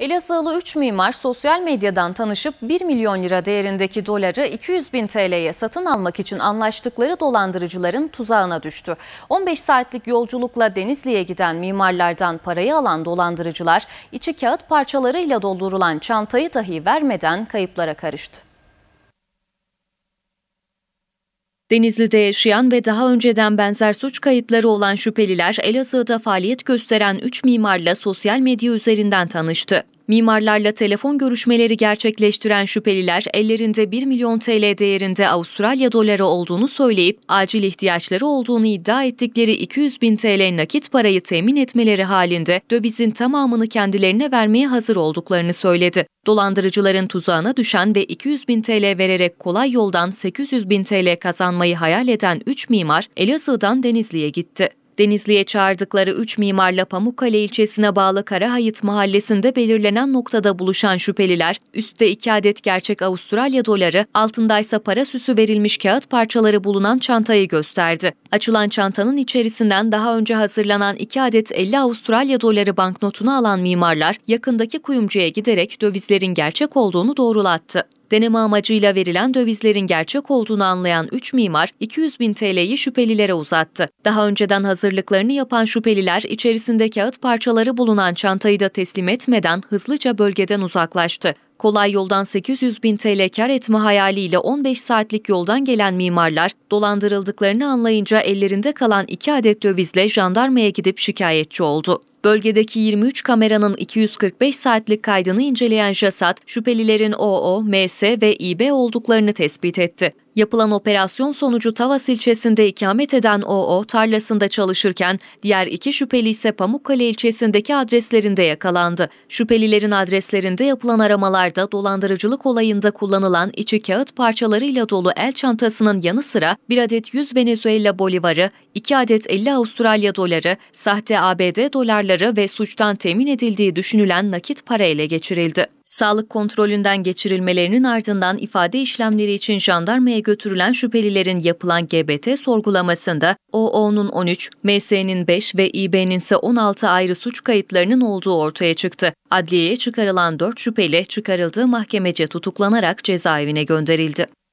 Elazığlı 3 mimar sosyal medyadan tanışıp 1 milyon lira değerindeki doları 200 bin TL'ye satın almak için anlaştıkları dolandırıcıların tuzağına düştü. 15 saatlik yolculukla Denizli'ye giden mimarlardan parayı alan dolandırıcılar içi kağıt parçalarıyla doldurulan çantayı dahi vermeden kayıplara karıştı. Denizli'de yaşayan ve daha önceden benzer suç kayıtları olan şüpheliler Elazığ'da faaliyet gösteren 3 mimarla sosyal medya üzerinden tanıştı. Mimarlarla telefon görüşmeleri gerçekleştiren şüpheliler ellerinde 1 milyon TL değerinde Avustralya doları olduğunu söyleyip acil ihtiyaçları olduğunu iddia ettikleri 200 bin TL nakit parayı temin etmeleri halinde dövizin tamamını kendilerine vermeye hazır olduklarını söyledi. Dolandırıcıların tuzağına düşen ve 200 bin TL vererek kolay yoldan 800 bin TL kazanmayı hayal eden 3 mimar Elazığ'dan Denizli'ye gitti. Denizli'ye çağırdıkları 3 mimarla Pamukkale ilçesine bağlı Karahayıt mahallesinde belirlenen noktada buluşan şüpheliler, üstte 2 adet gerçek Avustralya doları, altındaysa para süsü verilmiş kağıt parçaları bulunan çantayı gösterdi. Açılan çantanın içerisinden daha önce hazırlanan 2 adet 50 Avustralya doları banknotunu alan mimarlar, yakındaki kuyumcuya giderek dövizlerin gerçek olduğunu doğrulattı. Deneme amacıyla verilen dövizlerin gerçek olduğunu anlayan 3 mimar 200 bin TL'yi şüphelilere uzattı. Daha önceden hazırlıklarını yapan şüpheliler içerisinde kağıt parçaları bulunan çantayı da teslim etmeden hızlıca bölgeden uzaklaştı. Kolay yoldan 800 bin TL kar etme hayaliyle 15 saatlik yoldan gelen mimarlar dolandırıldıklarını anlayınca ellerinde kalan 2 adet dövizle jandarmaya gidip şikayetçi oldu. Bölgedeki 23 kameranın 245 saatlik kaydını inceleyen JASAT, şüphelilerin OO, MS ve İB olduklarını tespit etti. Yapılan operasyon sonucu Tavas ilçesinde ikamet eden OO tarlasında çalışırken diğer iki şüpheli ise Pamukkale ilçesindeki adreslerinde yakalandı. Şüphelilerin adreslerinde yapılan aramalarda dolandırıcılık olayında kullanılan içi kağıt parçalarıyla dolu el çantasının yanı sıra bir adet 100 Venezuela bolivarı, 2 adet 50 Avustralya doları, sahte ABD dolarları ve suçtan temin edildiği düşünülen nakit para ele geçirildi. Sağlık kontrolünden geçirilmelerinin ardından ifade işlemleri için jandarmaya götürülen şüphelilerin yapılan GBT sorgulamasında OO'nun 13, MS'nin 5 ve İB'nin ise 16 ayrı suç kayıtlarının olduğu ortaya çıktı. Adliyeye çıkarılan 4 şüpheli çıkarıldığı mahkemece tutuklanarak cezaevine gönderildi.